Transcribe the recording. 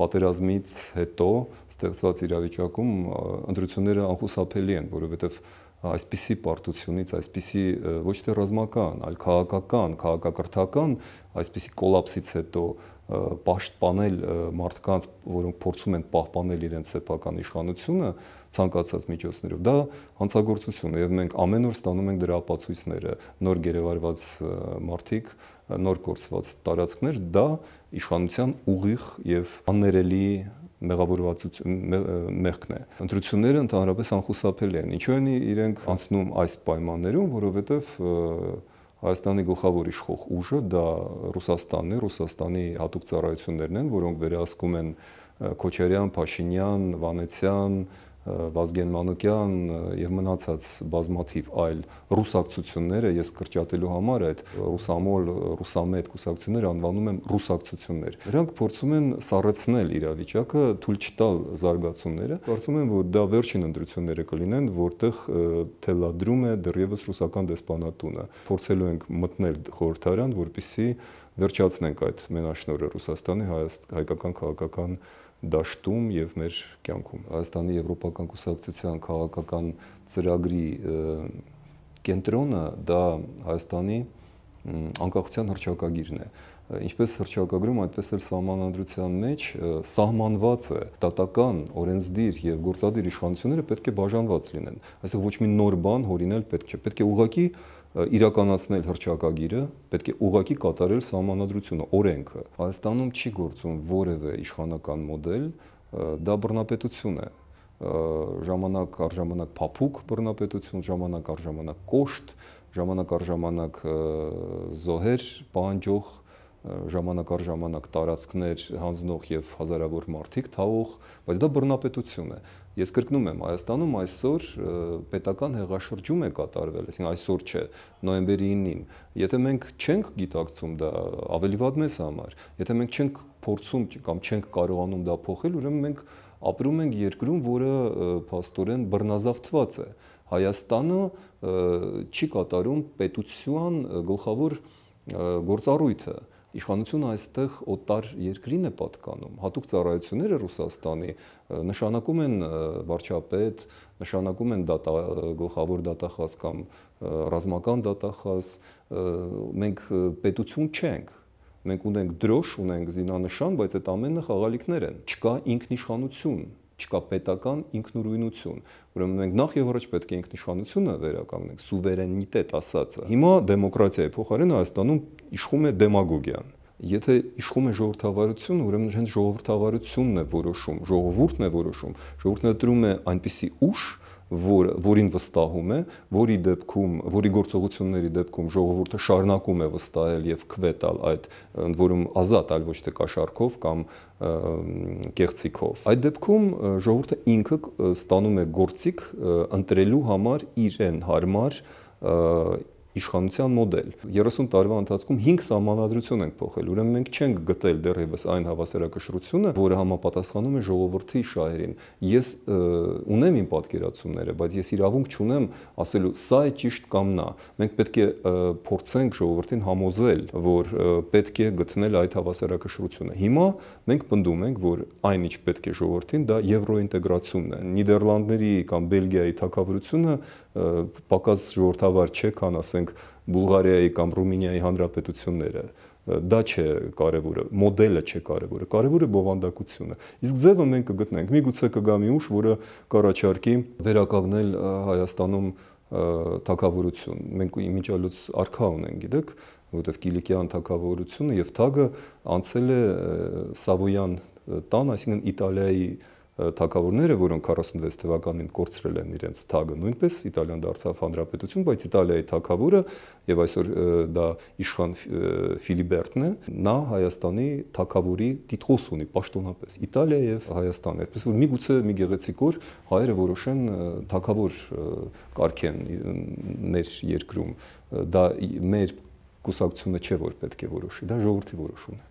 պատերազմից հետո ստեղծված իրավիճակում ընտրությունները անխուսափելի են, որովհետև այսպիսի պարտությունից, այսպիսի ոչ թե ռազմական, այլ քաղաքական, քաղաքակրթական այսպիսի կոլապսից հետո պաշտպանել մարդկանց, որոնք փորձում են պահպանել իրենց սեփական իշխանությունը ցանկացած միջոցներով։ Դա հանցագործություն է եւ մենք ամեն օր ստանում ենք դրա ապացույցները։ Նոր գերեվարված մարդիկ, նոր կորցված տարածքներ, դա իշխանության ուղիղ եւ աններելի մեղավորվածություն մեղքն է։ Ընտրությունները ընդհանրապես անխուսափելի են։ Ինչու են իրենք անցնում այս պայմաններում, որովհետև Հայաստանի գլխավոր իշխող ուժը դա Ռուսաստանն է, Ռուսաստանի հատուկ ծառայություններն են, որոնք վերահսկում են Քոչարյան, Փաշինյան, Վանեցյան, Վազգեն Մանուկյան եւ մնացած բազմաթիվ այլ ռուսակցությունները ես կրճատելու համար այդ ռուսամոլ, ռուսամետ կուսակցությունները անվանում եմ ռուսակցություններ։ Նրանք փորձում են սառեցնել իրավիճակը, թույլ չտալ զարգացումները։ Կարծում եմ, որ դա վերջին ընտրությունները կլինեն, որտեղ թելադրում է դեռևս ռուսական դեսպանատունը։ Փորձելու ենք մտնել խորհրդարան, որպիսի վերջացնենք այդ մենաշնորը Ռուսաստանի հայկական քաղաքական դաշտում եւ մեր կյանքում։ Հայաստանի Եվրոպական կուսակցության քաղաքական ծրագրի կենտրոնը դա Հայաստանի անկախության հռչակագիրն է ինչպես հրճակագրում, այդպես էլ սահմանադրության մեջ սահմանված է դատական, օրենսդիր եւ գործադիր իշխանությունները պետք է բաժանված լինեն։ Այսինքն ոչ մի նոր բան հորինել պետք չէ։ Պետք է ուղղակի իրականացնել հրճակագիրը, պետք է ուղղակի կատարել սահմանադրությունը, օրենքը։ Հայաստանում չի գործում որևէ իշխանական մոդել, դա բռնապետություն է ժամանակ առ ժամանակ փափուկ բռնապետություն, ժամանակ առ ժամանակ կոշտ, ժամանակ առ ժամանակ զոհեր, պահանջող ժամանակ առ ժամանակ տարածքներ հանձնող եւ հազարավոր մարդիկ թաղող, բայց դա բռնապետություն է։ Ես կրկնում եմ, Հայաստանում այսօր պետական հեղաշրջում է կատարվել, այսինքն այսօր չէ, նոյեմբերի 9-ին։ Եթե մենք չենք գիտակցում դա ավելի վատ մեզ համար, եթե մենք չենք փորձում կամ չենք կարողանում դա փոխել, ուրեմն մենք ապրում ենք երկրում, որը փաստորեն բռնազավթված է։ Հայաստանը չի կատարում պետության գլխավոր գործառույթը Իշխանությունը այստեղ օտար երկրին է պատկանում։ Հատուկ ծառայությունները Ռուսաստանի նշանակում են վարչապետ, նշանակում են դատա գլխավոր դատախազ կամ ռազմական դատախազ։ Մենք պետություն չենք։ Մենք ունենք դրոշ, ունենք զինանշան, բայց այդ ամենը խաղալիքներ են։ Չկա ինքնիշխանություն չկա պետական ինքնուրույնություն։ Ուրեմն մենք նախ եւ առաջ պետք է ինքնիշխանությունը վերականգնենք, սուվերենիտետ ասածը։ Հիմա դեմոկրատիայի փոխարեն Հայաստանում իշխում է դեմագոգիան։ Եթե իշխում է ժողովրդավարություն, ուրեմն հենց ժողովրդավարությունն է որոշում, ժողովուրդն է որոշում։ Ժողովուրդն է դրում է այնպիսի ուժ, որ որին վստահում է, որի դեպքում, որի գործողությունների դեպքում ժողովուրդը շարունակում է վստահել եւ քվետալ այդ ընդ որում ազատ, այլ ոչ թե կաշառքով կամ կեղծիքով։ Այդ դեպքում ժողովուրդը ինքը ստանում է գործիք ընտրելու համար իրեն հարմար իշխանության մոդել։ 30 տարվա ընթացքում 5 համանadrություն ենք փոխել, ուրեմն մենք չենք գտել դեռևս այն հավասարակշռությունը, որը համապատասխանում է ժողովրդի շահերին։ Ես ունեմ իմ պատկերացումները, բայց ես իրավունք չունեմ ասելու սա է ճիշտ կամ նա։ Մենք պետք է փորձենք ժողովրդին համոզել, որ պետք է գտնել այդ հավասարակշռությունը։ Հիմա մենք պնդում ենք, որ այն ինչ պետք է ժողովրդին, դա եվրոինտեգրացումն է։ Նիդերլանդների կամ Բելգիայի թակավորությունը պակաս ժողովրդավար չէ, քան ասենք ասենք Բուլղարիայի կամ Ռումինիայի հանրապետությունները, դա չէ կարևորը, մոդելը չէ կարևորը, կարևորը բովանդակությունը։ Իսկ ձևը մենք կգտնենք։ Միգուցե կգա մի ուժ, որը կառաջարկի վերականգնել Հայաստանում թակավորություն։ Մենք իմիջալուց արքա ունենք, գիտեք, որովհետև Կիլիկիան թակավորությունը եւ թագը անցել է Սավոյան տան, այսինքն Իտալիայի թակավորները, որոնք 46 թվականին կորցրել են իրենց թագը, նույնպես Իտալիան դարձավ հանրապետություն, բայց Իտալիայի թակավորը եւ այսօր դա իշխան Ֆիլիբերտն է, նա Հայաստանի թակավորի տիտղոս ունի պաշտոնապես։ Իտալիա եւ Հայաստան, այդպես որ միգուցե մի գեղեցիկ օր հայերը որոշեն թակավոր կարգեն մեր երկրում։ Դա մեր կուսակցությունը չէ որ պետք է որոշի, դա ժողովրդի որոշումն է։